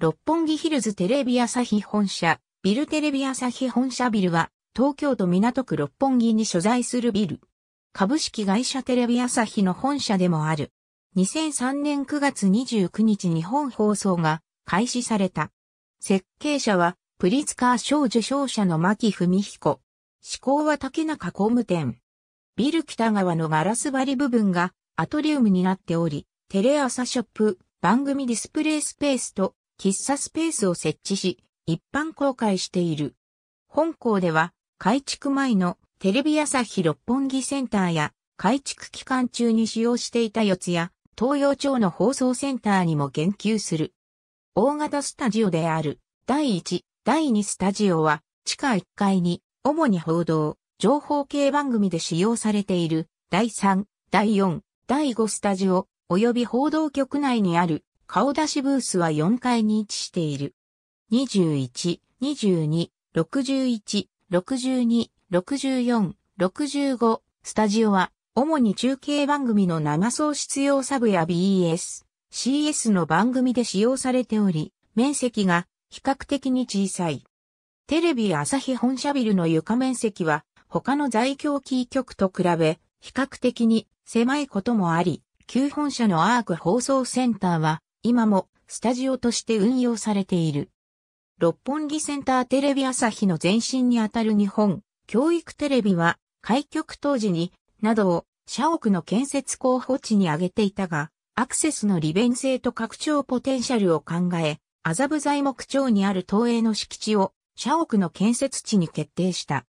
六本木ヒルズテレビ朝日本社、ビルテレビ朝日本社ビルは、東京都港区六本木に所在するビル。株式会社テレビ朝日の本社でもある。2003年9月29日日本放送が開始された。設計者は、プリツカー賞受賞者の牧文彦。施向は竹中工務店。ビル北側のガラス張り部分がアトリウムになっており、テレ朝ショップ、番組ディスプレイスペースと喫茶スペースを設置し、一般公開している。本校では、改築前のテレビ朝日六本木センターや、改築期間中に使用していた四つ谷、東洋町の放送センターにも言及する。大型スタジオである、第1、第2スタジオは、地下1階に、主に報道、情報系番組で使用されている、第3、第4、第5スタジオ、及び報道局内にある、顔出しブースは4階に位置している。21、22、61、62、64、65、スタジオは、主に中継番組の生送出用サブや b s CS の番組で使用されており、面積が比較的に小さい。テレビ朝日本社ビルの床面積は他の在京キー局と比べ比較的に狭いこともあり、旧本社のアーク放送センターは今もスタジオとして運用されている。六本木センターテレビ朝日の前身にあたる日本教育テレビは開局当時になどを社屋の建設候補地に挙げていたが、アクセスの利便性と拡張ポテンシャルを考え、麻布材木町にある東映の敷地を社屋の建設地に決定した。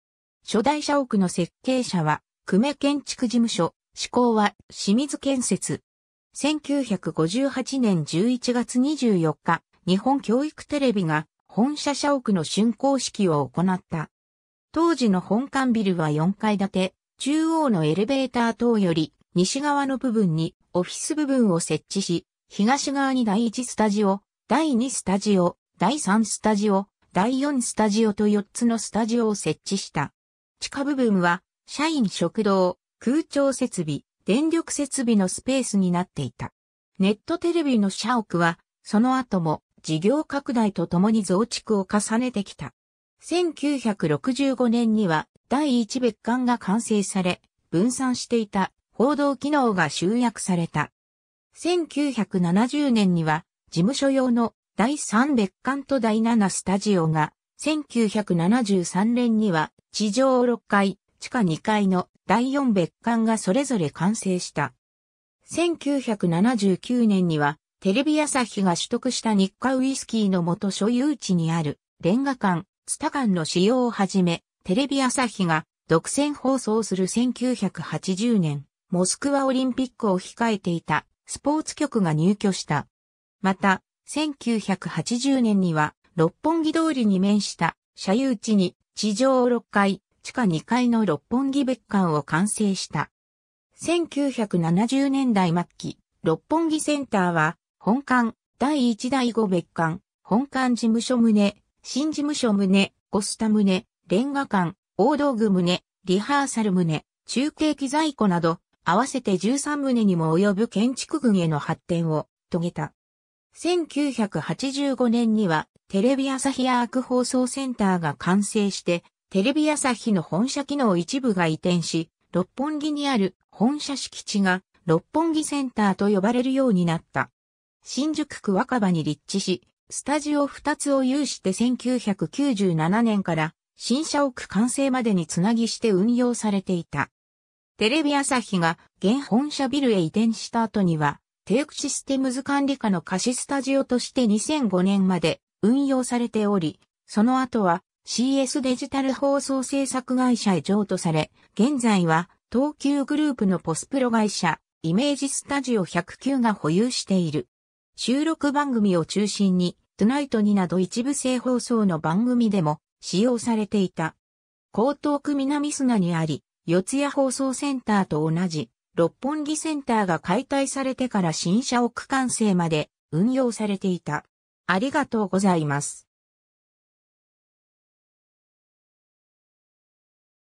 初代社屋の設計者は、久米建築事務所、志向は清水建設。1958年11月24日、日本教育テレビが本社社屋の竣工式を行った。当時の本館ビルは4階建て、中央のエレベーター等より西側の部分にオフィス部分を設置し、東側に第1スタジオ、第2スタジオ、第3スタジオ、第4スタジオと4つのスタジオを設置した。地下部分は社員食堂、空調設備、電力設備のスペースになっていた。ネットテレビの社屋は、その後も事業拡大とともに増築を重ねてきた。1965年には第一別館が完成され、分散していた報道機能が集約された。1970年には事務所用の第3別館と第7スタジオが、1973年には地上6階、地下2階の第4別館がそれぞれ完成した。1979年には、テレビ朝日が取得した日課ウイスキーの元所有地にある、レンガ館、ツタ館の使用をはじめ、テレビ朝日が独占放送する1980年、モスクワオリンピックを控えていたスポーツ局が入居した。また、1980年には、六本木通りに面した社有地に地上6階、地下2階の六本木別館を完成した。1970年代末期、六本木センターは、本館、第1第5別館、本館事務所棟、新事務所棟、ゴスタ棟、レンガ館、大道具棟、リハーサル棟、中継機在庫など、合わせて13棟にも及ぶ建築群への発展を遂げた。1985年にはテレビ朝日アーク放送センターが完成してテレビ朝日の本社機能一部が移転し、六本木にある本社敷地が六本木センターと呼ばれるようになった。新宿区若葉に立地し、スタジオ2つを有して1997年から新社屋完成までにつなぎして運用されていた。テレビ朝日が現本社ビルへ移転した後には、テイクシステムズ管理下の貸しスタジオとして2005年まで運用されており、その後は CS デジタル放送制作会社へ譲渡され、現在は東急グループのポスプロ会社、イメージスタジオ109が保有している。収録番組を中心に、トゥナイトになど一部制放送の番組でも使用されていた。江東区南砂にあり、四谷放送センターと同じ、六本木センターが解体されてから新社屋完成まで運用されていた。ありがとうございます。